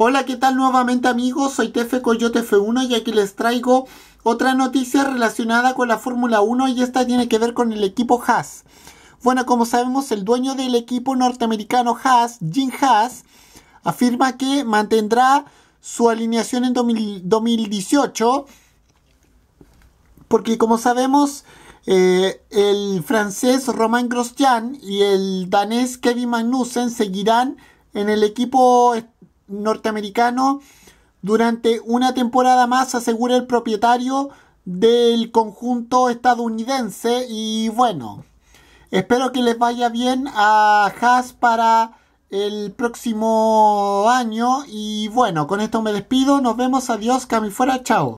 Hola, ¿qué tal nuevamente amigos? Soy Tefe Coyote F1 y aquí les traigo otra noticia relacionada con la Fórmula 1 y esta tiene que ver con el equipo Haas. Bueno, como sabemos, el dueño del equipo norteamericano Haas, Jim Haas, afirma que mantendrá su alineación en 2018 porque como sabemos eh, el francés Romain Grosjean y el danés Kevin Magnussen seguirán en el equipo norteamericano durante una temporada más, asegura el propietario del conjunto estadounidense. Y bueno, espero que les vaya bien a Haas para el próximo año. Y bueno, con esto me despido. Nos vemos. Adiós, Cami fuera. Chao.